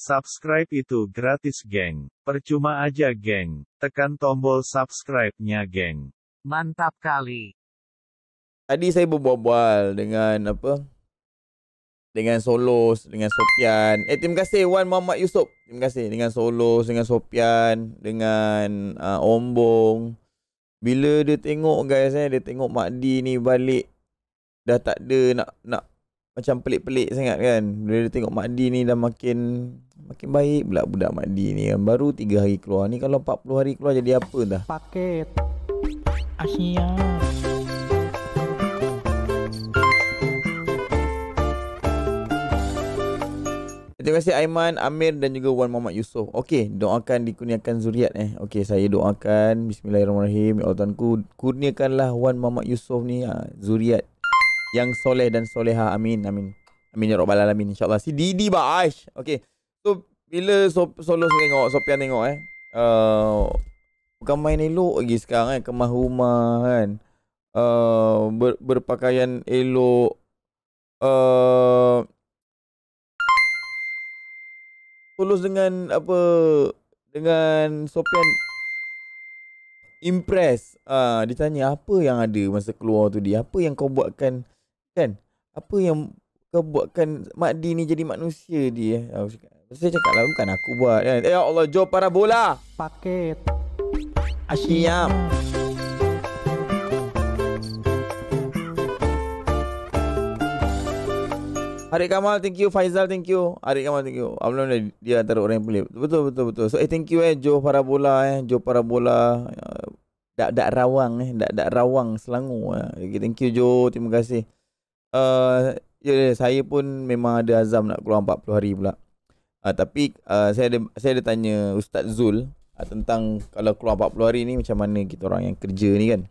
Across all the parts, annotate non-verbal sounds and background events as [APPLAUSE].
Subscribe itu gratis geng. Percuma aja geng. Tekan tombol subscribe-nya geng. Mantap kali. Tadi saya berbual-bual dengan apa? Dengan Solos, dengan Sopian. Eh, terima kasih Wan Muhammad Yusof. Terima kasih. Dengan Solos, dengan Sopian, dengan uh, Ombong. Bila dia tengok guys eh, dia tengok Mak D ni balik. Dah tak ada nak, nak macam pelik-pelik sangat kan. Bila dia tengok Mak D ni dah makin Makin baik pula budak mandi ni Baru 3 hari keluar ni Kalau 40 hari keluar jadi apa dah Paket Asia Terima kasih Aiman, Amir dan juga Wan Muhammad Yusof. Okey, doakan dikurniakan zuriat eh. Okey, saya doakan bismillahirrahmanirrahim. Ya Allah ku, kurniakanlah Wan Muhammad Yusof ni ha, zuriat yang soleh dan soleha. Amin, amin. Amin ya rabbal alamin. insya si Didi Baish. Okey. So bila so solo tengok Sopian tengok eh uh, Bukan main elok lagi sekarang eh Kemah rumah kan uh, ber, Berpakaian elok uh, Tulus dengan apa Dengan Sopian Impress uh, Dia tanya apa yang ada masa keluar tu dia Apa yang kau buatkan Kan Apa yang kau buatkan Mak D ni jadi manusia dia Aku cakap saya cakap lah bukan aku buat kan eh, Ya Allah jom para bola Paket Asyiam Arik Kamal thank you Faizal thank you Arik Kamal thank you Abang dia, dia antara orang yang pelik Betul betul betul So eh thank you eh Jo Parabola eh Jo Parabola uh, eh, Dak Dak Rawang eh Dak Dak Rawang Selangor eh. Thank you Jo, Terima kasih uh, Ya yeah, saya pun memang ada azam nak keluar 40 hari pula Uh, tapi uh, saya ada saya ada tanya Ustaz Zul uh, tentang kalau keluar 40 hari ni macam mana kita orang yang kerja ni kan.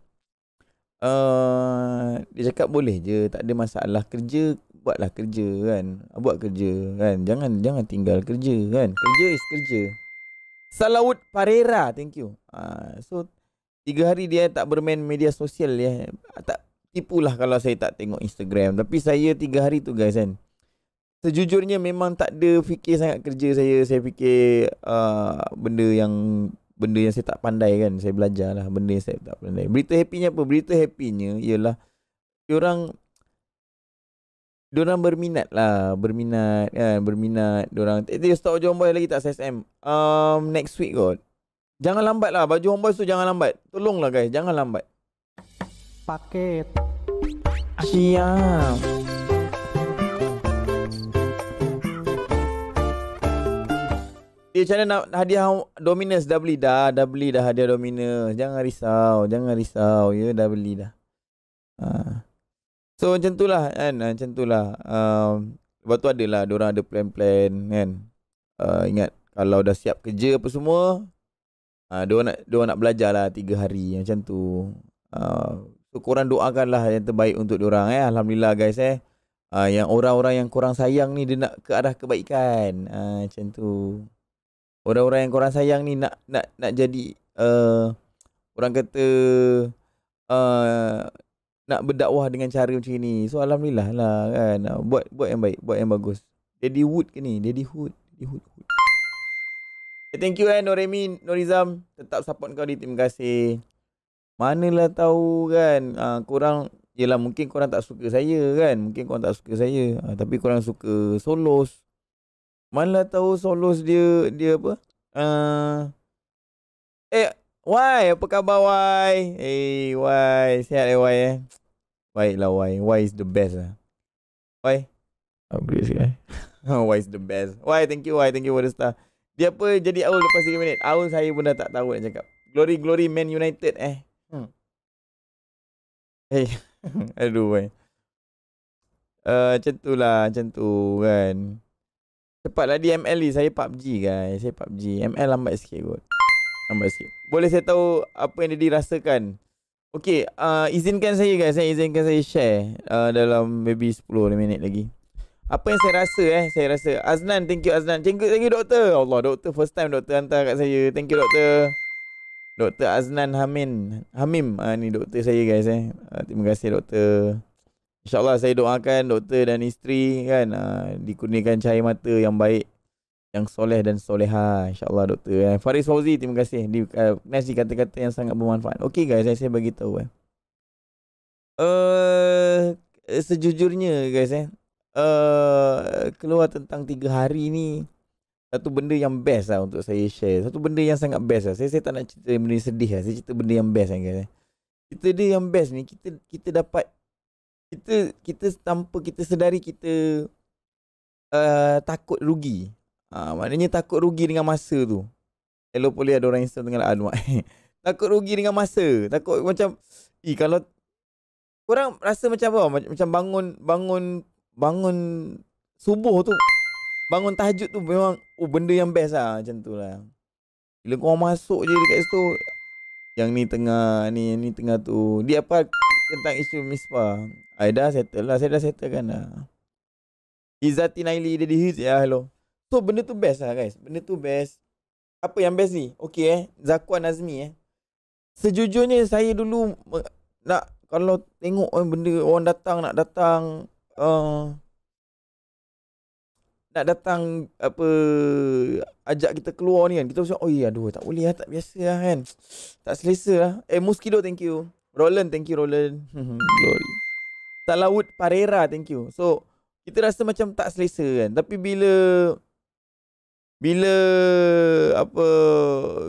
Uh, dia cakap boleh je tak ada masalah kerja buatlah kerja kan. Buat kerja kan. Jangan jangan tinggal kerja kan. Kerja is kerja. Salawut Parera, thank you. Uh, so tiga hari dia tak bermain media sosial ya. Tak tipulah kalau saya tak tengok Instagram tapi saya tiga hari tu guys kan. Sejujurnya memang tak ada fikir sangat kerja saya. Saya fikir uh, benda yang benda yang saya tak pandai kan. Saya belajar lah benda yang saya tak pandai. Berita happynya apa? Berita happynya ialah orang Diorang berminat lah Berminat kan Berminat Diorang Eh dia stop baju homeboy lagi tak SSM um, Next week kot Jangan lambat lah Baju homeboy tu jangan lambat Tolonglah guys Jangan lambat Paket Siap Dia eh, macam mana nak hadiah Dominus dah beli dah Dah beli dah hadiah Dominus Jangan risau Jangan risau ya dah beli dah ha. So macam tu lah kan ha, Macam tu lah um, Lepas tu ada lah Diorang ada plan-plan kan uh, Ingat kalau dah siap kerja apa semua uh, Diorang nak, diorang nak belajar lah tiga hari macam tu uh, So korang doakan lah yang terbaik untuk diorang eh Alhamdulillah guys eh uh, Yang orang-orang yang kurang sayang ni Dia nak ke arah kebaikan uh, Macam tu orang-orang yang korang sayang ni nak nak nak jadi uh, orang kata uh, nak berdakwah dengan cara macam ni. So alhamdulillah lah kan. Ah, buat buat yang baik, buat yang bagus. Daddy Wood ke ni? Daddy Hood. Daddy Hood. Hood. Yeah, thank you eh Noremi, Norizam. Tetap support kau di. Terima kasih. Manalah tahu kan. Uh, korang, yelah mungkin korang tak suka saya kan. Mungkin korang tak suka saya. Uh, tapi korang suka solos. Mana tahu solos dia dia apa? Uh, eh, why? Apa khabar why? Eh, hey, why? Sihat eh why eh? Why lah why? Why is the best lah? Why? Upgrade sikit eh. why [LAUGHS] is the best? Why? Thank you why. Thank you for the star. Dia apa jadi awal lepas 3 minit? Awal saya pun dah tak tahu nak cakap. Glory glory Man United eh. Hmm. Hey. [LAUGHS] Aduh why. Uh, ah, macam tu lah. Macam tu kan. Cepat lah DML ni e. Saya PUBG guys Saya PUBG ML lambat sikit kot Lambat sikit Boleh saya tahu Apa yang dia dirasakan Okay uh, Izinkan saya guys Saya izinkan saya share uh, Dalam maybe 10 minit lagi Apa yang saya rasa eh Saya rasa Aznan thank you Aznan Thank you, thank you doktor Allah doktor First time doktor hantar kat saya Thank you doktor Doktor Aznan Hamin Hamim uh, Ni doktor saya guys eh uh, Terima kasih doktor InsyaAllah saya doakan doktor dan isteri kan uh, dikurniakan cahaya mata yang baik yang soleh dan soleha insyaallah doktor eh. Faris Fauzi terima kasih di uh, ah, nasi kata-kata yang sangat bermanfaat okey guys saya saya bagi tahu eh uh, sejujurnya guys eh uh, keluar tentang tiga hari ni satu benda yang best lah untuk saya share satu benda yang sangat best lah saya saya tak nak cerita benda yang sedih lah saya cerita benda yang best kan guys eh. cerita dia yang best ni kita kita dapat kita kita tanpa kita sedari kita uh, takut rugi. Ah maknanya takut rugi dengan masa tu. Hello boleh ada orang Islam dengan Anwar. [LAUGHS] takut rugi dengan masa. Takut macam eh kalau korang rasa macam apa? Macam bangun bangun bangun subuh tu bangun tahajud tu memang oh benda yang best lah macam tu lah. Bila korang masuk je dekat situ yang ni tengah ni yang ni tengah tu dia apa tentang isu mispa. I dah settle lah. Saya dah settlekan lah. Izzati Naili dia dihiz. Ya, hello. So, benda tu best lah guys. Benda tu best. Apa yang best ni? Okay eh. Zakuan Azmi eh. Sejujurnya saya dulu eh, nak kalau tengok orang eh, benda orang datang nak datang uh, nak datang apa ajak kita keluar ni kan kita macam oh iya, aduh tak boleh lah tak biasa lah kan tak selesa lah eh muskido thank you Roland, thank you Roland. Hmm. Glory. Tak laut, Parera, thank you. So, kita rasa macam tak selesa kan. Tapi bila bila apa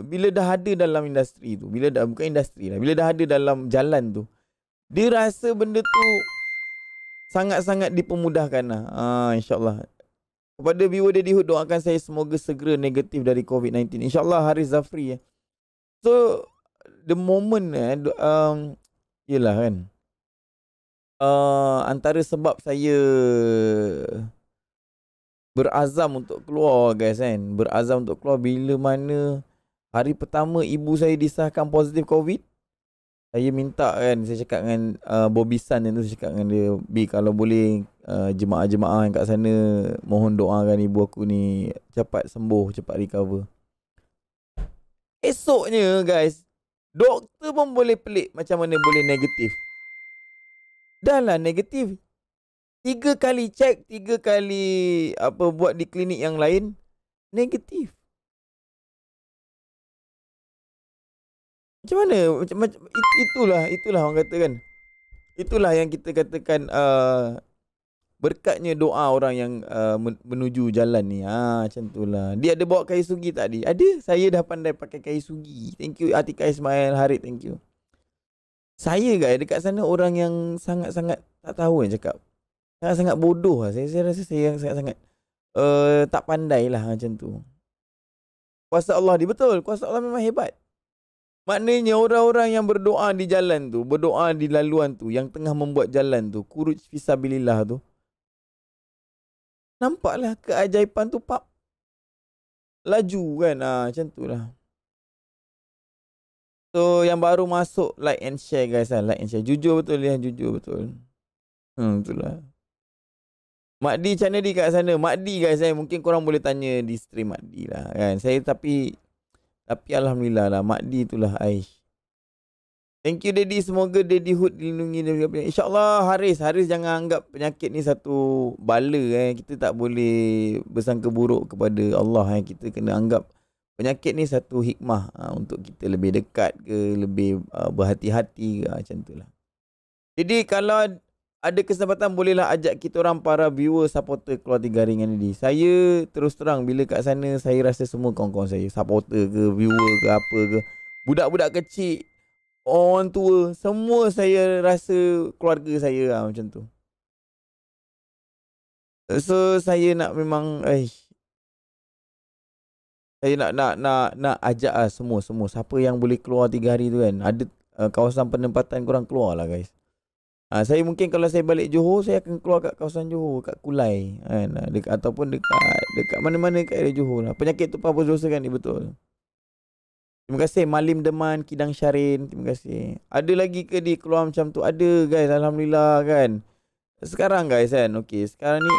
bila dah ada dalam industri tu, bila dah bukan industri lah, bila dah ada dalam jalan tu, dia rasa benda tu sangat-sangat dipermudahkan lah. Ha, InsyaAllah. Kepada viewer Daddy Hood, doakan saya semoga segera negatif dari COVID-19. InsyaAllah Haris Zafri. Ya. So, the moment eh, um, Yelah kan uh, Antara sebab saya Berazam untuk keluar guys kan Berazam untuk keluar bila mana Hari pertama ibu saya disahkan positif covid Saya minta kan Saya cakap dengan uh, Bobby San yang tu Saya cakap dengan dia B kalau boleh uh, Jemaah-jemaah yang kat sana Mohon doakan ibu aku ni Cepat sembuh Cepat recover Esoknya guys Doktor pun boleh pelik macam mana boleh negatif. Dah lah negatif. Tiga kali cek, tiga kali apa buat di klinik yang lain, negatif. Macam mana? Macam, macam, itulah, itulah orang kata kan. Itulah yang kita katakan uh, berkatnya doa orang yang uh, menuju jalan ni. Ha macam itulah. Dia ada bawa kain sugi tak dia? Ada. Saya dah pandai pakai kain sugi. Thank you Atika Ismail Harith. Thank you. Saya guys dekat sana orang yang sangat-sangat tak tahu yang cakap. Sangat-sangat bodoh lah. Saya, saya rasa saya yang sangat-sangat uh, tak pandai lah macam tu. Kuasa Allah dia betul. Kuasa Allah memang hebat. Maknanya orang-orang yang berdoa di jalan tu, berdoa di laluan tu, yang tengah membuat jalan tu, kuruj fisabilillah tu, Nampaklah keajaiban tu pap. Laju kan. Ha, macam tu lah. So yang baru masuk like and share guys lah. Like and share. Jujur betul ya. Jujur betul. Hmm betul lah. Mak D macam mana kat sana? Mak D guys eh. Mungkin korang boleh tanya di stream Mak D lah kan. Saya tapi. Tapi Alhamdulillah lah. Mak D tu lah. Aish. Thank you daddy. Semoga daddy hood dilindungi daripada penyakit. InsyaAllah Haris. Haris jangan anggap penyakit ni satu bala. Eh. Kita tak boleh bersangka buruk kepada Allah. Eh. Kita kena anggap penyakit ni satu hikmah. Ha, untuk kita lebih dekat ke. Lebih uh, berhati-hati ke. Ah, macam itulah. Jadi kalau ada kesempatan bolehlah ajak kita orang para viewer supporter keluar tiga ringan ini. Saya terus terang bila kat sana saya rasa semua kawan-kawan saya supporter ke viewer ke apa ke. Budak-budak kecil orang tua semua saya rasa keluarga saya lah macam tu so saya nak memang eh saya nak nak nak nak ajak lah semua semua siapa yang boleh keluar tiga hari tu kan ada uh, kawasan penempatan kurang keluar lah guys Ha, saya mungkin kalau saya balik Johor saya akan keluar kat kawasan Johor kat Kulai kan ha, dekat ataupun dekat dekat mana-mana dekat area Johor lah. Penyakit tu apa dosa kan ni betul. Terima kasih Malim Deman Kidang Syarin Terima kasih Ada lagi ke di keluar macam tu Ada guys Alhamdulillah kan Sekarang guys kan Okay sekarang ni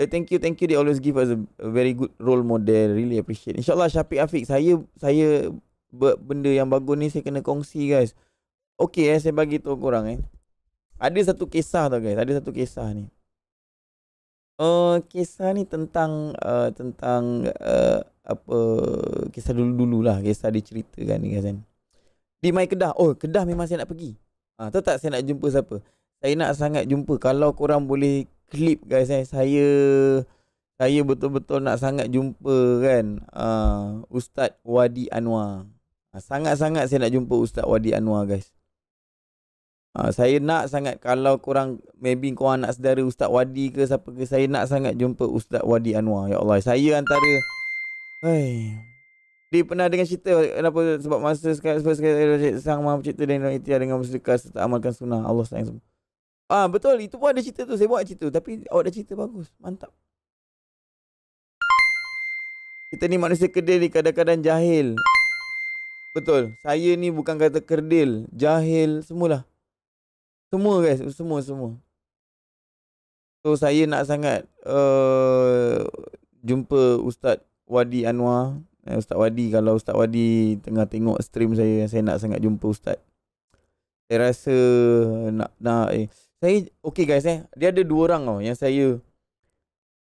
eh, Thank you thank you They always give us a, very good role model Really appreciate InsyaAllah Syafiq Afiq Saya Saya buat Benda yang bagus ni Saya kena kongsi guys Okay eh Saya bagi tahu korang eh Ada satu kisah tau guys Ada satu kisah ni Uh, kisah ni tentang uh, tentang uh, apa kisah dulu-dulu lah kisah dia ceritakan ni Hasan. Di mai Kedah. Oh, Kedah memang saya nak pergi. Ha, tahu tak saya nak jumpa siapa? Saya nak sangat jumpa. Kalau korang boleh klip guys eh. Saya saya betul-betul nak sangat jumpa kan uh, Ustaz Wadi Anwar. Uh, sangat-sangat saya nak jumpa Ustaz Wadi Anwar guys. Uh, saya nak sangat kalau korang maybe korang anak saudara Ustaz Wadi ke siapa ke saya nak sangat jumpa Ustaz Wadi Anwar. Ya Allah, saya antara Hai. Dia pernah dengan cerita kenapa eh, sebab masa sekarang sebab sekarang sang mahu cerita dan ikhtiar dengan bersedekah serta amalkan sunnah Allah sayang semua. Ah betul itu pun ada cerita tu saya buat cerita tapi awak dah cerita bagus mantap. Kita ni manusia kedil ni kadang-kadang jahil. Betul. Saya ni bukan kata kerdil. Jahil. Semualah. Semua guys. Semua, semua. So saya nak sangat uh, jumpa Ustaz Wadi Anwar eh, Ustaz Wadi Kalau Ustaz Wadi tengah tengok stream saya Saya nak sangat jumpa Ustaz Saya rasa nak, nak eh. Saya Okay guys eh Dia ada dua orang tau Yang saya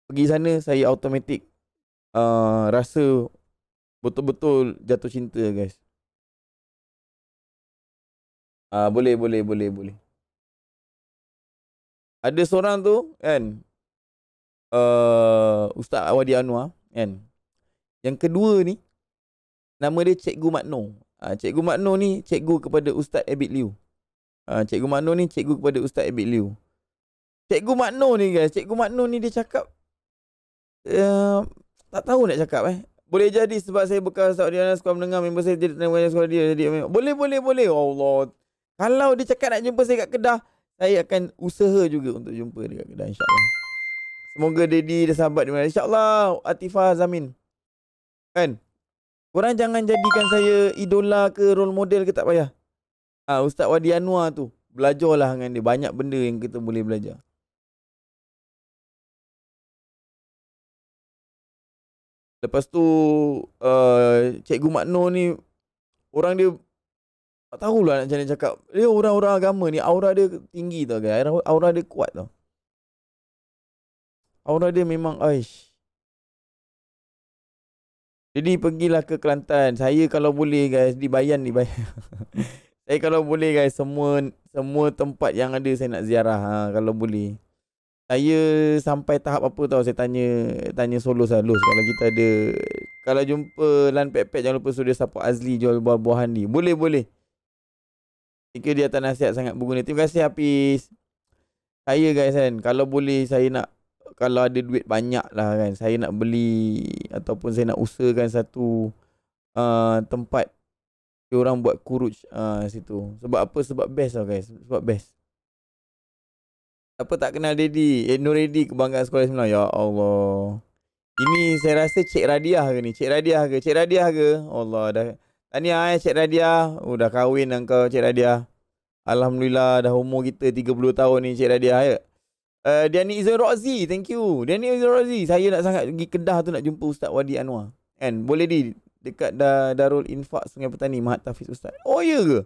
Pergi sana saya automatik uh, Rasa Betul-betul jatuh cinta guys Ah uh, Boleh boleh boleh boleh ada seorang tu kan uh, Ustaz Awadi Anwar kan yang kedua ni Nama dia Cikgu Makno ha, Cikgu Makno ni Cikgu kepada Ustaz Abid Liu ha, Cikgu Makno ni Cikgu kepada Ustaz Abid Liu Cikgu Makno ni guys Cikgu Makno ni dia cakap uh, Tak tahu nak cakap eh Boleh jadi sebab saya bekas Ustaz Adiana Sekolah Menengah Member saya jadi Tengah Menengah Sekolah dia jadi, Boleh boleh boleh Allah Kalau dia cakap nak jumpa saya kat kedah Saya akan usaha juga Untuk jumpa dia kat kedah insyaAllah Semoga Daddy dan sahabat di mana InsyaAllah Atifah Zamin Kan? Korang jangan jadikan saya idola ke role model ke tak payah. Ha, Ustaz Wadi Anwar tu. Belajarlah dengan dia. Banyak benda yang kita boleh belajar. Lepas tu, uh, Cikgu Makno ni, orang dia tak tahulah nak macam mana cakap. Dia orang-orang agama ni, aura dia tinggi tau. Guys. Aura dia kuat tau. Aura dia memang, aish. Jadi pergilah ke Kelantan. Saya kalau boleh guys, dibayar dibayan bayar. [LAUGHS] saya kalau boleh guys, semua semua tempat yang ada saya nak ziarah ha, kalau boleh. Saya sampai tahap apa tau saya tanya tanya solo saya Los, kalau kita ada kalau jumpa Lan Pet Pet jangan lupa suruh dia support Azli jual buah-buahan ni. Boleh boleh. Jika dia tak nasihat sangat buku ni. Terima kasih Hafiz. Saya guys kan, kalau boleh saya nak kalau ada duit banyak lah kan saya nak beli ataupun saya nak usahakan satu uh, tempat dia orang buat kuruj uh, situ sebab apa sebab best lah guys sebab best apa tak kenal dedi? eh, Nur dedi kebanggaan sekolah sebenarnya ya Allah ini saya rasa Cik Radiah ke ni Cik Radiah ke Cik Radiah ke Allah dah Tahniah eh Cik Radiah Oh dah kahwin lah kau Cik Radiah Alhamdulillah dah umur kita 30 tahun ni Cik Radiah ya eh? Eh, Dani Izzul Rozi, thank you. Dani Izzul Rozi, saya nak sangat pergi Kedah tu nak jumpa Ustaz Wadi Anwar. Kan? Boleh di dekat da Darul Infak Sungai Petani Mahat Tafiz Ustaz. Oh ya ke?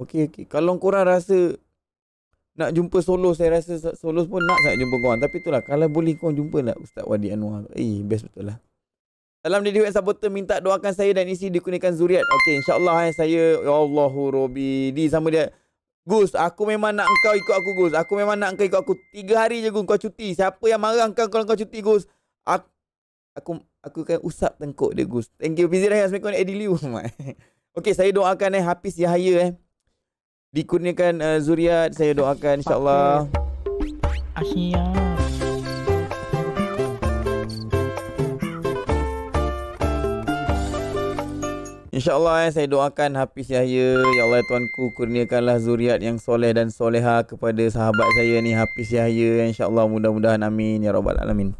Okey okey. Kalau korang rasa nak jumpa solo saya rasa solo pun nak saya jumpa kau. tapi itulah kalau boleh kau jumpa lah Ustaz Wadi Anwar. Eh best betul lah. Dalam diri web supporter minta doakan saya dan isi dikunikan zuriat. Okey insyaallah eh, saya ya Allahu Rabbi. Di sama dia Gus, aku memang nak engkau ikut aku, Gus. Aku memang nak engkau ikut aku. Tiga hari je, Gus, kau cuti. Siapa yang marah kau kalau kau cuti, Gus? Aku, aku, aku akan usap tengkuk dia, Gus. Thank you, Fizi Rahim. Assalamualaikum, Eddie Liu. [LAUGHS] okay, saya doakan eh, Hafiz Yahaya eh. Dikurniakan uh, Zuriat. Saya doakan, insyaAllah. Asyik. Ya. InsyaAllah eh, saya doakan Hafiz Yahya. Ya Allah tuanku kurniakanlah zuriat yang soleh dan soleha kepada sahabat saya ni Hafiz Yahya. InsyaAllah mudah-mudahan amin. Ya Rabbal Alamin.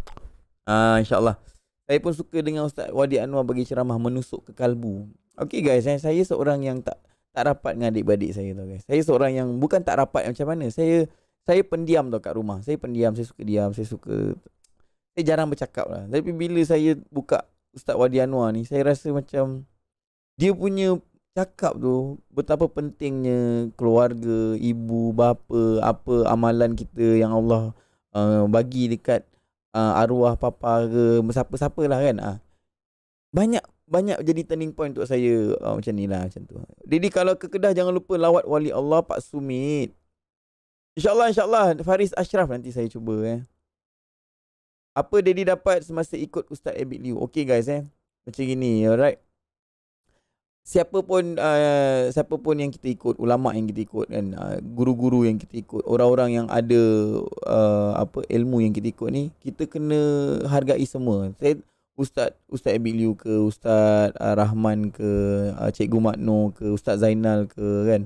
Ah, InsyaAllah. Saya pun suka dengan Ustaz Wadi Anwar bagi ceramah menusuk ke kalbu. Okay guys, eh, saya seorang yang tak tak rapat dengan adik-adik saya tau guys. Saya seorang yang bukan tak rapat macam mana. Saya saya pendiam tau kat rumah. Saya pendiam, saya suka diam, saya suka... Saya jarang bercakap lah. Tapi bila saya buka Ustaz Wadi Anwar ni, saya rasa macam dia punya cakap tu betapa pentingnya keluarga, ibu, bapa, apa amalan kita yang Allah uh, bagi dekat uh, arwah papa ke siapa-siapa lah kan. Uh. Banyak banyak jadi turning point untuk saya uh, macam ni lah macam tu. Jadi kalau ke kedah jangan lupa lawat wali Allah Pak Sumit. InsyaAllah insyaAllah Faris Ashraf nanti saya cuba eh. Apa Daddy dapat semasa ikut Ustaz Abid Liu? Okay guys eh. Macam gini alright siapa pun uh, siapa pun yang kita ikut ulama yang kita ikut kan uh, guru-guru yang kita ikut orang-orang yang ada uh, apa ilmu yang kita ikut ni kita kena hargai semua saya ustaz ustaz Abiliu ke ustaz uh, Rahman ke uh, cikgu Matno ke ustaz Zainal ke kan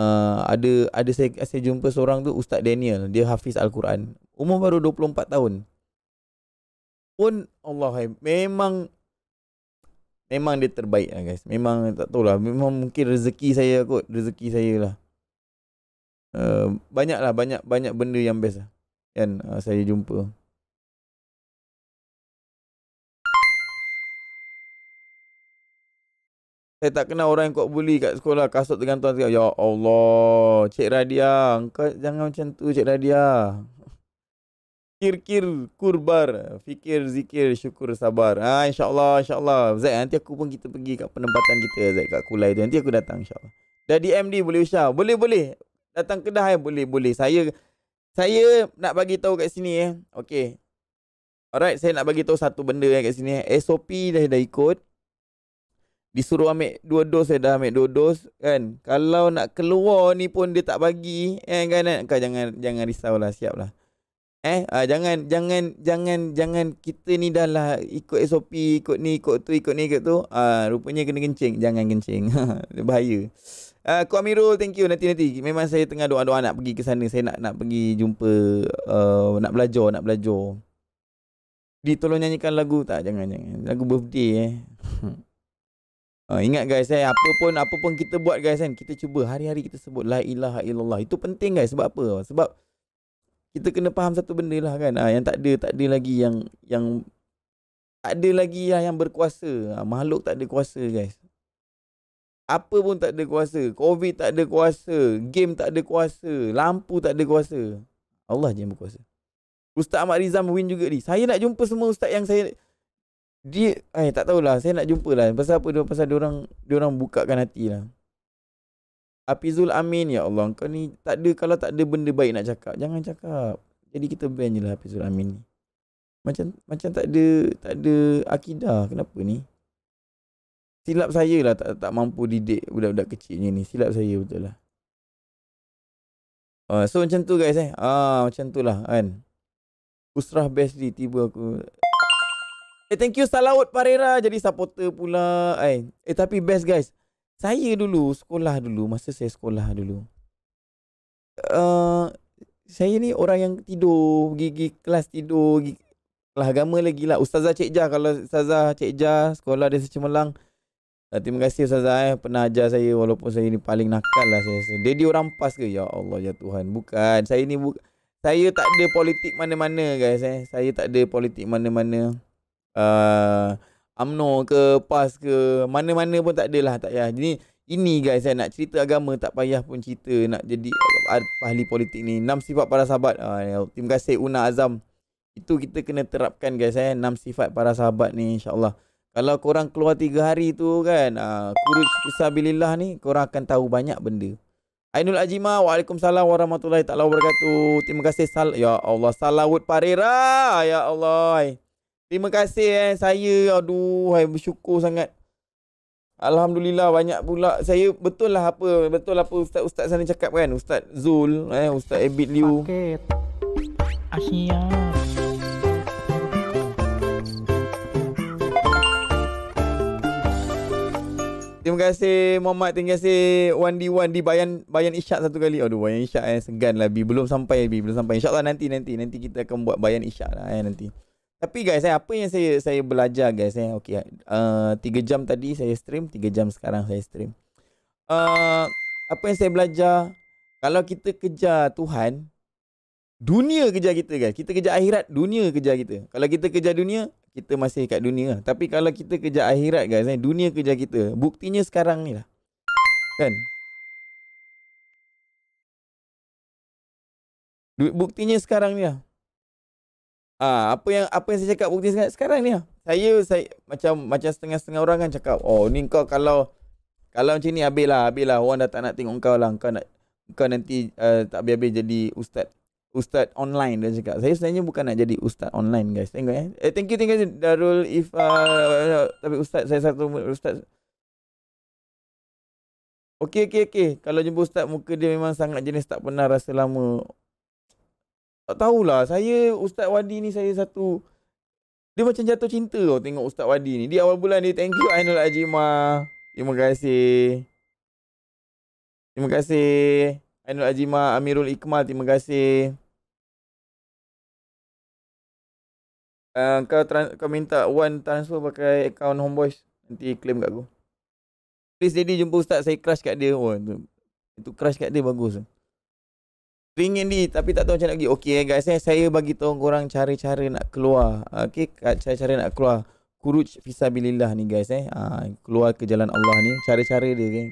uh, ada ada saya saya jumpa seorang tu ustaz Daniel dia hafiz al-Quran umur baru 24 tahun pun Allah memang Memang dia terbaik lah guys Memang tak tahu lah. Memang mungkin rezeki saya kot Rezeki saya lah uh, Banyak lah banyak, banyak benda yang best lah Kan uh, saya jumpa Saya tak kenal orang yang kau buli kat sekolah Kasut tergantung Ya Allah Cik Radia Engkau jangan macam tu Cik Radia kir-kir kurbar fikir zikir syukur sabar ha insyaallah insyaallah Zaid nanti aku pun kita pergi kat penempatan kita Zaid kat Kulai tu nanti aku datang insyaallah dah DM dia boleh usah boleh boleh datang kedah eh boleh boleh saya saya nak bagi tahu kat sini eh okey alright saya nak bagi tahu satu benda eh kat sini eh SOP dah dah ikut disuruh ambil dua dos saya eh. dah ambil dua dos kan kalau nak keluar ni pun dia tak bagi eh kan kan jangan jangan risaulah siaplah Eh, uh, jangan jangan jangan jangan kita ni dah lah ikut SOP, ikut ni, ikut tu, ikut ni, ikut tu. Ah, uh, rupanya kena kencing. Jangan kencing. [LAUGHS] Bahaya. Ah, uh, Amirul, thank you nanti-nanti. Memang saya tengah doa-doa nak pergi ke sana. Saya nak nak pergi jumpa uh, nak belajar, nak belajar. Di tolong nyanyikan lagu tak? Jangan jangan. Lagu birthday eh. Uh, [LAUGHS] ingat guys eh apa pun apa pun kita buat guys kan kita cuba hari-hari kita sebut la ilaha illallah itu penting guys sebab apa sebab kita kena faham satu benda lah kan ha, yang tak ada tak ada lagi yang yang tak ada lagi lah yang berkuasa ha, makhluk tak ada kuasa guys apa pun tak ada kuasa covid tak ada kuasa game tak ada kuasa lampu tak ada kuasa Allah je yang berkuasa Ustaz Ahmad Rizam win juga ni saya nak jumpa semua ustaz yang saya dia eh tak tahulah saya nak jumpa lah pasal apa dia pasal dia orang dia orang bukakan hati lah Apizul Amin ya Allah kau ni tak ada kalau tak ada benda baik nak cakap jangan cakap. Jadi kita ban jelah Apizul Amin ni. Macam macam tak ada tak ada akidah kenapa ni? Silap saya lah tak tak mampu didik budak-budak kecilnya ni. Silap saya betul lah. Uh, so macam tu guys eh. Ah uh, macam tu lah kan. Usrah best ni tiba aku. Eh thank you Salawat Parera jadi supporter pula. Eh, eh tapi best guys saya dulu sekolah dulu masa saya sekolah dulu uh, saya ni orang yang tidur gigi kelas tidur gigi, kelas agama lagi lah ustazah cik jah kalau ustazah cik jah sekolah desa cemelang uh, eh, terima kasih ustazah eh pernah ajar saya walaupun saya ni paling nakal lah saya rasa dia diorang pas ke ya Allah ya Tuhan bukan saya ni buka, saya tak ada politik mana-mana guys eh saya tak ada politik mana-mana uh, UMNO ke PAS ke mana-mana pun tak adalah tak payah. Jadi ini guys saya nak cerita agama tak payah pun cerita nak jadi ahli politik ni. Enam sifat para sahabat. Ah, terima kasih Una Azam. Itu kita kena terapkan guys saya eh. enam sifat para sahabat ni insyaAllah. Kalau korang keluar tiga hari tu kan ah, Kuruj Fisabilillah ni korang akan tahu banyak benda. Ainul Ajima, Waalaikumsalam warahmatullahi taala wabarakatuh. Terima kasih Sal. Ya Allah, Salawut Parera. Ya Allah. Terima kasih eh saya aduh saya bersyukur sangat. Alhamdulillah banyak pula saya betul lah apa betul lah apa ustaz-ustaz sana cakap kan ustaz Zul eh ustaz Abid Liu. Asia. Terima kasih Muhammad Terima kasih 1D1 Di Bayan Bayan Isyak satu kali Aduh Bayan Isyak eh Segan lah Belum sampai B. Belum sampai InsyaAllah nanti nanti Nanti kita akan buat Bayan Isyak lah eh, Nanti tapi guys, saya eh, apa yang saya saya belajar guys saya, Okey. Uh, 3 jam tadi saya stream, 3 jam sekarang saya stream. Uh, apa yang saya belajar? Kalau kita kejar Tuhan, dunia kejar kita guys. Kita kejar akhirat, dunia kejar kita. Kalau kita kejar dunia, kita masih kat dunia Tapi kalau kita kejar akhirat guys eh, dunia kejar kita. Buktinya sekarang ni lah. Kan? Buktinya sekarang ni lah. Ah, ha, apa yang apa yang saya cakap bukti sangat sekarang ni lah. Saya saya macam macam setengah-setengah orang kan cakap, "Oh, ni kau kalau kalau macam ni habislah, habislah orang dah tak nak tengok kau lah, kau nak kau nanti uh, tak biar-biar jadi ustaz ustaz online dan cakap. Saya sebenarnya bukan nak jadi ustaz online guys. Tengok eh. eh thank you thank you Darul Ifa ah, tapi ustaz saya satu ustaz Okey okey okey. Kalau jumpa ustaz muka dia memang sangat jenis tak pernah rasa lama tak tahulah saya Ustaz Wadi ni saya satu dia macam jatuh cinta tau tengok Ustaz Wadi ni. Di awal bulan dia thank you Ainul Ajima. Terima kasih. Terima kasih Ainul Ajima, Amirul Ikmal, terima kasih. Uh, kau, kau minta one transfer pakai akaun homeboys Nanti claim kat aku Please jadi jumpa ustaz saya crush kat dia oh, tu, Itu crush kat dia bagus tu. Pingin di tapi tak tahu macam nak pergi. Okey eh guys, eh, saya bagi tahu korang cara-cara nak keluar. Ah, Okey, cara-cara nak keluar. Kuruj fisabilillah ni guys eh. Ha, keluar ke jalan Allah ni. Cara-cara dia. Okay?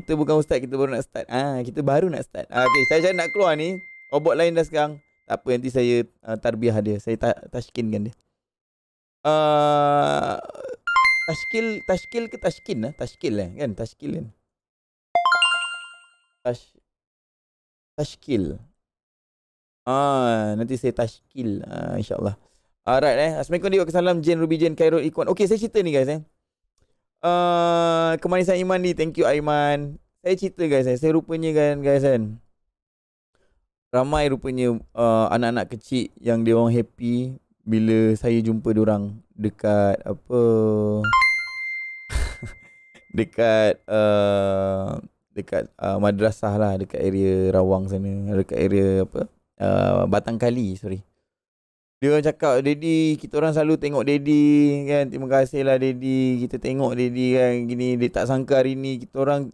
Kita bukan ustaz, kita baru nak start. Ah, ha, kita baru nak start. Ha, ah, Okey, saya cara nak keluar ni. Obat lain dah sekarang. Tak apa, nanti saya uh, tarbiah dia. Saya ta tashkinkan dia. Uh, tashkil, tashkil ke tashkin lah? Tashkil lah kan? Tashkil kan? Tashkil tashkil. Ah, nanti saya tashkil ah, insya Alright ah, eh. Assalamualaikum salam jen Ruby jen Cairo Ikwan. okay saya cerita ni guys eh. Uh, kemanisan Iman ni. Thank you Aiman. Saya cerita guys eh. Saya rupanya kan guys kan. Ramai rupanya uh, anak-anak kecil yang dia orang happy bila saya jumpa dia orang dekat apa [LAUGHS] dekat uh, dekat uh, madrasah lah dekat area Rawang sana dekat area apa uh, Batang Kali sorry dia orang cakap daddy kita orang selalu tengok daddy kan terima kasih lah daddy kita tengok daddy kan gini dia tak sangka hari ni kita orang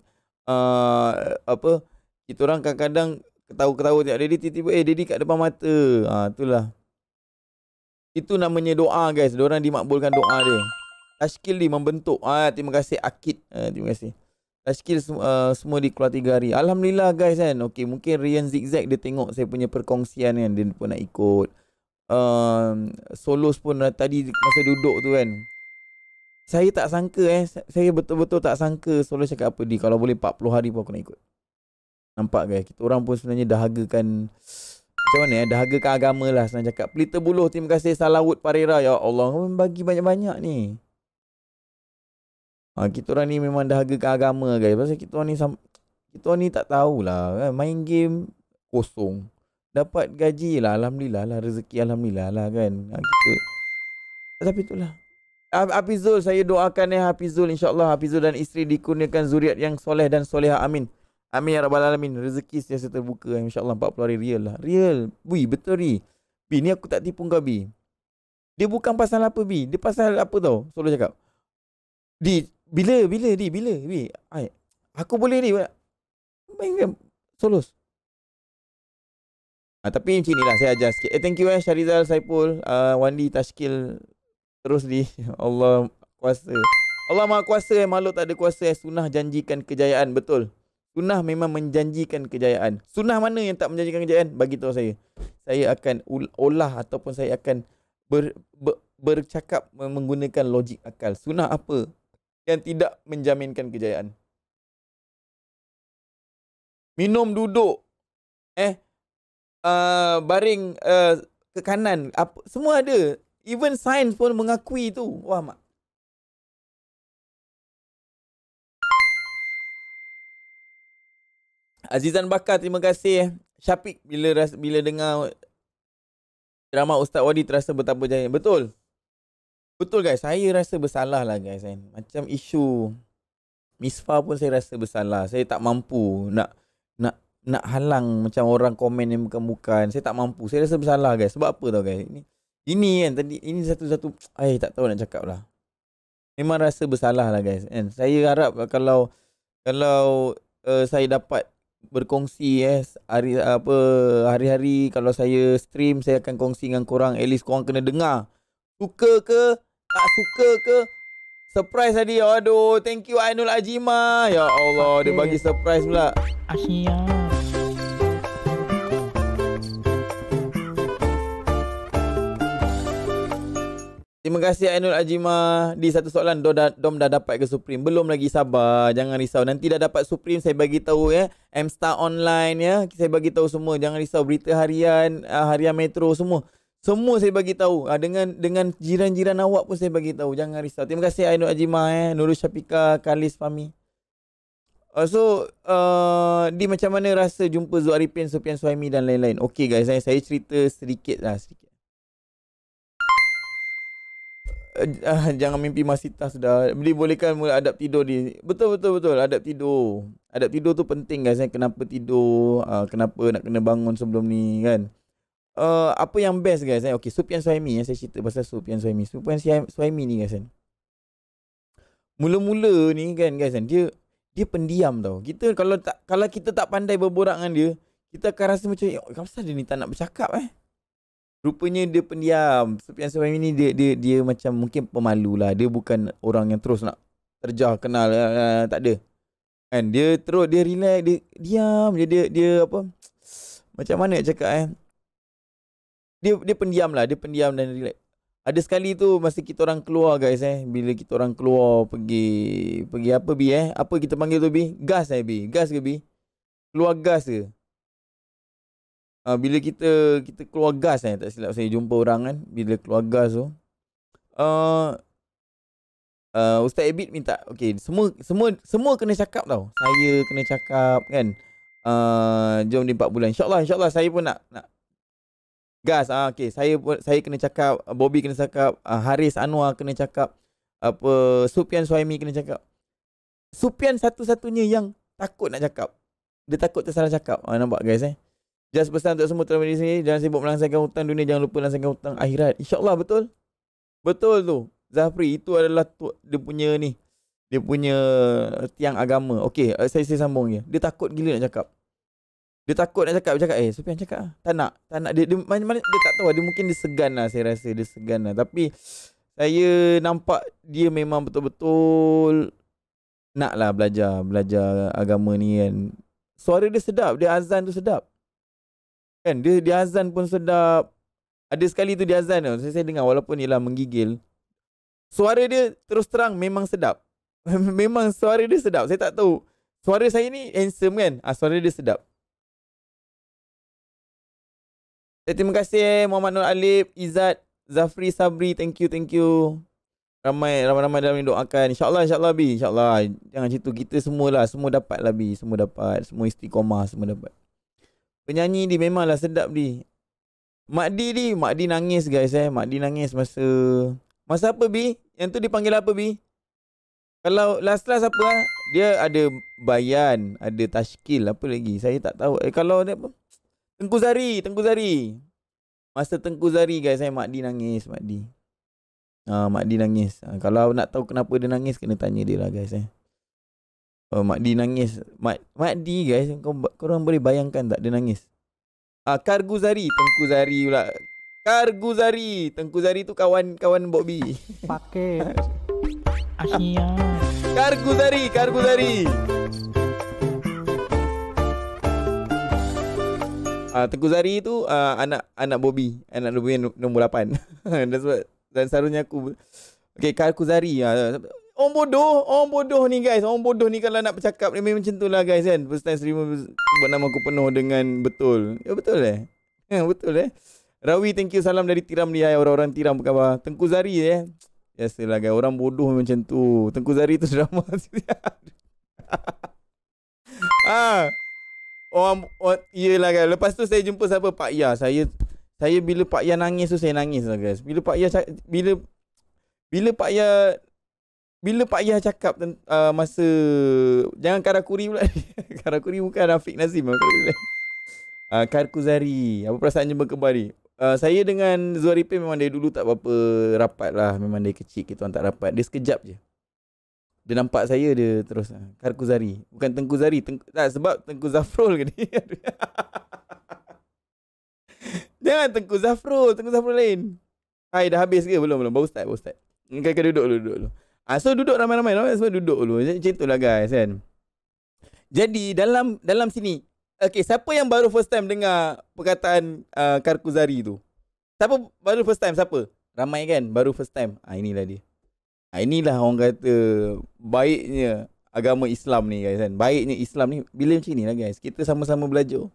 uh, apa kita orang kadang-kadang ketawa-ketawa tengok daddy tiba-tiba eh daddy kat depan mata ha uh, itulah itu namanya doa guys dia orang dimakbulkan doa dia Tashkil di membentuk ah uh, terima kasih Akid ah terima kasih Tashkil uh, semua di keluar tiga hari. Alhamdulillah guys kan. Okay, mungkin Ryan Zigzag dia tengok saya punya perkongsian kan. Dia pun nak ikut. Uh, um, solos pun uh, tadi masa duduk tu kan. Saya tak sangka eh. Saya betul-betul tak sangka Solos cakap apa dia. Kalau boleh 40 hari pun aku nak ikut. Nampak guys. Kita orang pun sebenarnya dahagakan. Macam mana eh. Dahagakan agama lah. Senang cakap. Pelita buluh. Terima kasih. Salawut Parera. Ya Allah. Kau bagi banyak-banyak ni. Ha, kita orang ni memang dahaga agama guys. Pasal kita orang ni kita orang ni tak tahulah kan. Main game kosong. Dapat gaji lah. Alhamdulillah lah. Rezeki Alhamdulillah lah kan. Ha, kita... Tapi itulah. Hafizul saya doakan ya eh, Hafizul insyaAllah Hafizul dan isteri dikurniakan zuriat yang soleh dan soleha amin Amin ya Rabbal Alamin Rezeki sentiasa terbuka eh, insyaAllah 40 hari real lah Real Bui betul ri Bi ni aku tak tipu kau bi Dia bukan pasal apa bi Dia pasal apa tau Solo cakap Di bila bila ni bila wi ai aku boleh ni main game solos ah, tapi macam inilah saya ajar sikit eh, thank you eh Syarizal Saipul uh, Wandi Tashkil terus di [LAUGHS] Allah kuasa Allah maha kuasa eh makhluk tak ada kuasa eh sunnah janjikan kejayaan betul Sunah memang menjanjikan kejayaan Sunah mana yang tak menjanjikan kejayaan bagi tahu saya saya akan olah ataupun saya akan ber, ber, bercakap menggunakan logik akal Sunah apa yang tidak menjaminkan kejayaan. Minum duduk eh uh, baring uh, ke kanan apa semua ada. Even sains pun mengakui tu. Wah mak. Azizan Bakar terima kasih. Eh. Syapik bila bila dengar drama Ustaz Wadi terasa betapa jayanya. Betul. Betul guys, saya rasa bersalah lah guys kan. Macam isu Misfa pun saya rasa bersalah. Saya tak mampu nak nak nak halang macam orang komen yang bukan-bukan. Saya tak mampu. Saya rasa bersalah guys. Sebab apa tau guys? Ini ini kan tadi ini satu-satu [TSK] ai tak tahu nak cakap lah. Memang rasa bersalah lah guys. And saya harap kalau kalau uh, saya dapat berkongsi eh hari apa hari-hari kalau saya stream saya akan kongsi dengan korang at least korang kena dengar suka ke tak suka ke surprise tadi aduh thank you Ainul Ajima ya Allah okay. dia bagi surprise pula Asyik. Terima kasih Ainul Ajima. Di satu soalan Dom dah, Dom dah dapat ke Supreme? Belum lagi sabar. Jangan risau. Nanti dah dapat Supreme saya bagi tahu ya. Mstar online ya. Saya bagi tahu semua. Jangan risau berita harian, ah, harian Metro semua. Semua saya bagi tahu ha, dengan dengan jiran-jiran awak pun saya bagi tahu. Jangan risau. Terima kasih Ainul Ajima eh, Nurul Syafika, Kalis Fami. Uh, ah, so uh, di macam mana rasa jumpa Zul Arifin, Sufian Suhaimi dan lain-lain? Okay guys, saya, eh, saya cerita sedikit lah sedikit. Uh, jangan mimpi masih tak sudah Dia bolehkan mula adab tidur ni Betul betul betul adab tidur Adab tidur tu penting guys eh. Kenapa tidur uh, Kenapa nak kena bangun sebelum ni kan Eh, apa yang best guys eh? Okay, sup yang suami yang eh, saya cerita pasal sup yang suami. Sup yang suami ni guys kan. Mula-mula ni kan guys kan, dia dia pendiam tau. Kita kalau tak kalau kita tak pandai berborak dengan dia, kita akan rasa macam, eh, oh, kenapa dia ni tak nak bercakap eh? Rupanya dia pendiam. Sup yang suami ni dia, dia, dia macam mungkin pemalu lah. Dia bukan orang yang terus nak terjah kenal, uh, tak ada. Kan dia terus dia relax dia diam dia dia, dia apa macam mana nak cakap eh dia dia pendiam lah, dia pendiam dan relax. Ada sekali tu masa kita orang keluar guys eh, bila kita orang keluar pergi pergi apa bi eh? Apa kita panggil tu bi? Gas eh bi. Gas ke bi? Keluar gas ke? Ha, bila kita kita keluar gas eh, tak silap saya jumpa orang kan, bila keluar gas tu. Uh, uh, Ustaz Abid minta okay, Semua semua semua kena cakap tau Saya kena cakap kan uh, Jom di 4 bulan InsyaAllah insya saya pun nak, nak Gas ah okey saya saya kena cakap ah, Bobby kena cakap uh, Haris Anwar kena cakap apa Supian suami kena cakap Supian satu-satunya yang takut nak cakap dia takut tersalah cakap ah, nampak guys eh just pesan untuk semua terlebih di sini jangan sibuk melangsaikan hutang dunia jangan lupa langsaikan hutang akhirat insyaallah betul betul tu Zafri itu adalah tu, dia punya ni dia punya tiang agama Okay, uh, eh, saya saya sambung je dia takut gila nak cakap dia takut nak cakap cakap eh Sofian cakap lah Tak nak Tak nak dia, dia, mana, dia, dia tak tahu lah. Dia mungkin dia segan lah Saya rasa dia segan lah Tapi Saya nampak Dia memang betul-betul Nak lah belajar Belajar agama ni kan Suara dia sedap Dia azan tu sedap Kan dia, dia azan pun sedap Ada sekali tu dia azan tu Saya, saya dengar walaupun ni lah menggigil Suara dia terus terang memang sedap [LAUGHS] Memang suara dia sedap Saya tak tahu Suara saya ni handsome kan ah, Suara dia sedap Eh, terima kasih eh, Muhammad Nur Alif, Izzat, Zafri Sabri. Thank you, thank you. Ramai ramai-ramai dalam ni doakan. Insya-Allah insya-Allah bi. Insya-Allah. Jangan situ kita semualah, semua dapatlah bi. Semua dapat, semua istiqomah, semua dapat. Penyanyi ni memanglah sedap Mak di. Makdi mak Makdi nangis guys eh. mak Makdi nangis masa masa apa bi? Yang tu dipanggil apa bi? Kalau last last apa? Ah? Dia ada bayan, ada tashkil apa lagi. Saya tak tahu. Eh kalau dia apa? Tengku Zari, Tengku Zari. Masa Tengku Zari guys, saya Makdi nangis, Makdi. Ah, ha, uh, Makdi nangis. Uh, kalau nak tahu kenapa dia nangis, kena tanya dia lah guys eh. Uh, oh, Makdi nangis. Mak Makdi guys, kau korang boleh bayangkan tak dia nangis. Ah, uh, Kargu Zari, Tengku Zari pula. Kargu Zari, Tengku Zari tu kawan-kawan Bobby. Pakai. Asyia. [LAUGHS] Kargu Kargu Zari. Kargu Zari. uh, Teguh Zari tu uh, anak anak Bobby, anak Bobby nombor 8. dan sebab dan selalunya aku Okay, Kak Zari uh, Orang bodoh Orang bodoh ni guys Orang bodoh ni kalau nak bercakap Memang macam tu lah guys kan First time streamer Sebab nama aku penuh dengan Betul Ya betul eh Ya betul eh Rawi thank you Salam dari Tiram Liai Orang-orang Tiram Apa khabar Tengku Zari eh Biasalah guys Orang bodoh memang macam tu Tengku Zari tu [LAUGHS] drama [LAUGHS] Ah orang or, iyalah kan lepas tu saya jumpa siapa Pak Ya saya saya bila Pak Ya nangis tu saya nangis lah guys bila Pak Ya bila bila Pak Ya bila Pak Ya cakap uh, masa jangan karakuri pula [LAUGHS] karakuri bukan Afiq Nazim ah uh, Karkuzari apa perasaan jumpa kembali Uh, ah, saya dengan Zuaripin memang dari dulu tak apa rapat lah. Memang dari kecil kita orang tak rapat. Dia sekejap je dia nampak saya dia terus Tengku eh, Zari bukan Tengku Zari tengku, tak sebab Tengku Zafrul ke ni [LAUGHS] jangan Tengku Zafrul Tengku Zafrul lain hai dah habis ke belum belum baru start baru start kau kau kan duduk dulu duduk dulu ah so duduk ramai-ramai ramai semua duduk dulu macam lah guys kan jadi dalam dalam sini Okay, siapa yang baru first time dengar perkataan uh, ah, Karkuzari tu? Siapa baru first time? Siapa? Ramai kan baru first time? Ah, inilah dia. Ha, inilah orang kata baiknya agama Islam ni guys kan. Baiknya Islam ni bila macam ni lah guys. Kita sama-sama belajar.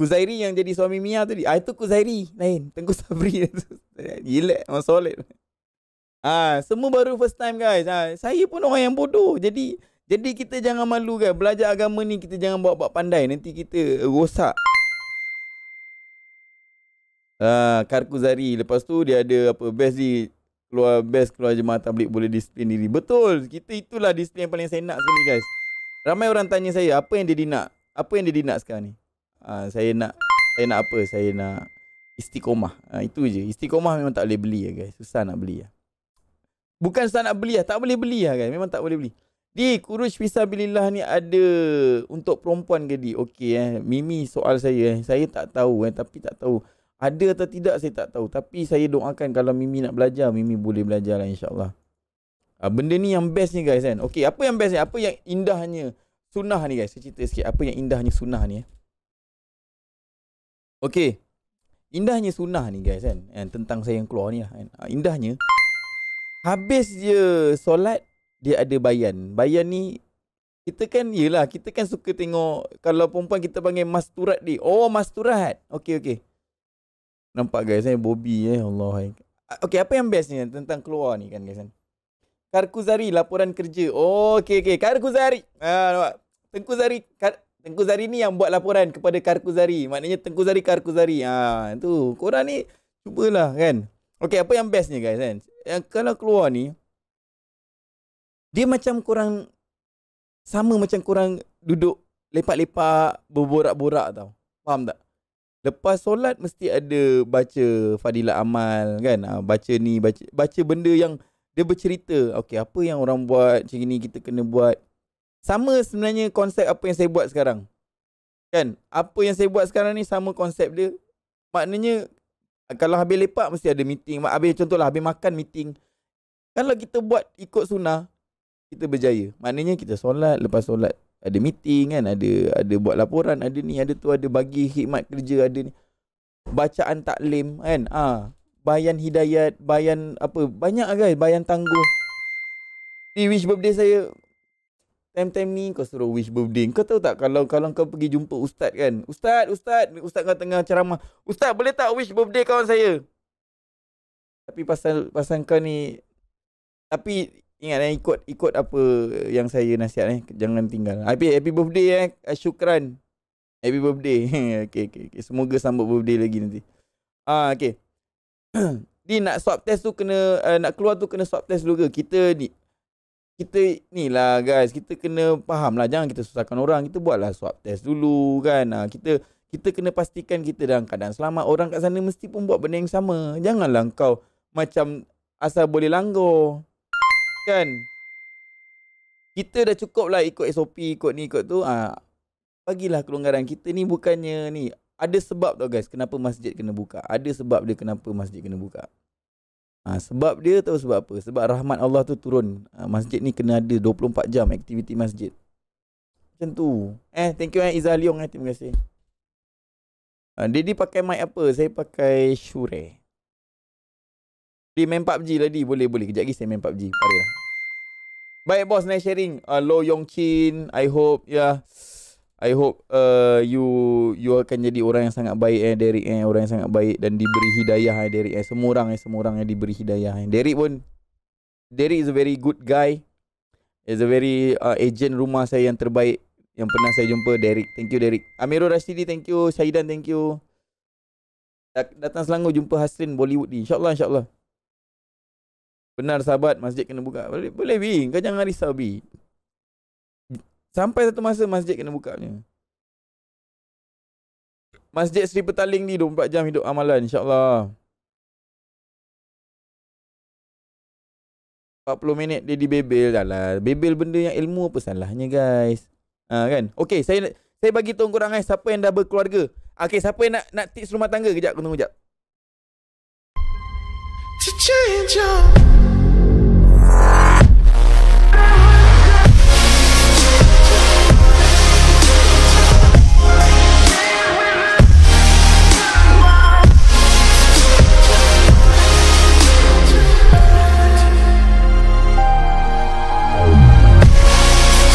Kuzairi yang jadi suami Mia tu, Ah, itu Kuzairi lain. Tengku Sabri. [LAUGHS] Gila. Orang solid. Ah, semua baru first time guys. Ah, saya pun orang yang bodoh. Jadi jadi kita jangan malu guys. Belajar agama ni kita jangan bawa bawa pandai. Nanti kita rosak. Ah, Kar Kuzairi. Lepas tu dia ada apa best di keluar best keluar jemaah tablik boleh display diri. Betul. Kita itulah display yang paling saya nak sekali guys. Ramai orang tanya saya apa yang dia nak? Apa yang dia nak sekarang ni? Ha, saya nak saya nak apa? Saya nak istiqomah. Ha, itu je. Istiqomah memang tak boleh beli ya guys. Susah nak beli ya. Bukan susah nak beli ya. Tak boleh beli ya guys. Memang tak boleh beli. Di kurus pisah bilillah ni ada untuk perempuan ke di? Okey eh. Mimi soal saya eh. Saya tak tahu eh. Tapi tak tahu. Ada atau tidak saya tak tahu. Tapi saya doakan kalau Mimi nak belajar, Mimi boleh belajar lah insyaAllah. Uh, benda ni yang best ni guys kan. Okay, apa yang best ni? Apa yang indahnya sunnah ni guys? Saya cerita sikit. Apa yang indahnya sunnah ni? Eh? Okay. Indahnya sunnah ni guys kan. Eh, tentang saya yang keluar ni lah. Kan? Uh, indahnya. Habis je solat, dia ada bayan. Bayan ni kita kan yelah, kita kan suka tengok kalau perempuan kita panggil masturat dia. Oh, masturat. Okey, okey. Nampak guys eh Bobby eh Allah eh. Okay apa yang best ni eh, Tentang keluar ni kan guys kan Karkuzari laporan kerja Oh okay okay Karkuzari ah, nampak. Tengku Zari Kar- Tengku Zari ni yang buat laporan Kepada Karkuzari Maknanya Tengku Zari Karkuzari ah, Tu korang ni Cubalah kan Okay apa yang bestnya guys kan yang Kalau keluar ni Dia macam kurang. Sama macam kurang Duduk Lepak-lepak Berborak-borak tau Faham tak Lepas solat mesti ada baca fadilah amal kan ha, baca ni baca baca benda yang dia bercerita okey apa yang orang buat macam ni kita kena buat sama sebenarnya konsep apa yang saya buat sekarang kan apa yang saya buat sekarang ni sama konsep dia maknanya kalau habis lepak mesti ada meeting habis contohlah habis makan meeting kalau kita buat ikut sunnah kita berjaya maknanya kita solat lepas solat ada meeting kan ada ada buat laporan ada ni ada tu ada bagi khidmat kerja ada ni bacaan taklim kan ah ha. bayan hidayat bayan apa banyak lah guys bayan tangguh di wish birthday saya time-time ni kau suruh wish birthday kau tahu tak kalau kalau kau pergi jumpa ustaz kan ustaz ustaz ustaz kau tengah ceramah ustaz boleh tak wish birthday kawan saya tapi pasal pasal kau ni tapi Ingat eh, ikut ikut apa yang saya nasihat eh. Jangan tinggal. Happy, happy birthday eh. Syukran. Happy birthday. [LAUGHS] okay, okay, okay. Semoga sambut birthday lagi nanti. Ah, okay. [CLEARS THROAT] ni nak swab test tu kena, uh, nak keluar tu kena swab test dulu ke? Kita ni, kita ni lah guys. Kita kena faham lah. Jangan kita susahkan orang. Kita buatlah swab test dulu kan. Ah, kita kita kena pastikan kita dalam keadaan selamat. Orang kat sana mesti pun buat benda yang sama. Janganlah kau macam asal boleh langgar kan kita dah cukup lah ikut SOP, ikut ni, ikut tu. Ha, bagilah kelonggaran. Kita ni bukannya ni. Ada sebab tau guys kenapa masjid kena buka. Ada sebab dia kenapa masjid kena buka. Ha, sebab dia tahu sebab apa. Sebab rahmat Allah tu turun. Ha, masjid ni kena ada 24 jam aktiviti masjid. Tentu. Eh, thank you eh, Izzah Leong. Eh. Terima kasih. Ha, Didi pakai mic apa? Saya pakai Shure. Sure. Di main PUBG lagi Boleh, boleh. Kejap lagi saya main PUBG. Pari lah. Baik, boss. Nice sharing. Uh, Lo Yong Chin. I hope, yeah. I hope uh, you you akan jadi orang yang sangat baik eh, Derek eh. Orang yang sangat baik dan diberi hidayah eh, Derek eh. Semua orang eh. Semua orang yang diberi hidayah eh. Derek pun. Derek is a very good guy. Is a very uh, agent rumah saya yang terbaik. Yang pernah saya jumpa. Derek. Thank you, Derek. Amirul Rashidi, thank you. Syahidan, thank you. Datang Selangor jumpa Hasrin Bollywood ni. InsyaAllah, insyaAllah. Benar sahabat masjid kena buka Boleh, boleh bi Kau jangan risau bi Sampai satu masa masjid kena buka punya. Masjid Sri Petaling ni 24 jam hidup amalan insyaAllah 40 minit dia dibebel dah lah Bebel benda yang ilmu apa salahnya guys ha, kan? Okay saya saya bagi tahu korang guys Siapa yang dah berkeluarga Okay siapa yang nak, nak tips rumah tangga Kejap aku tunggu kejap to change your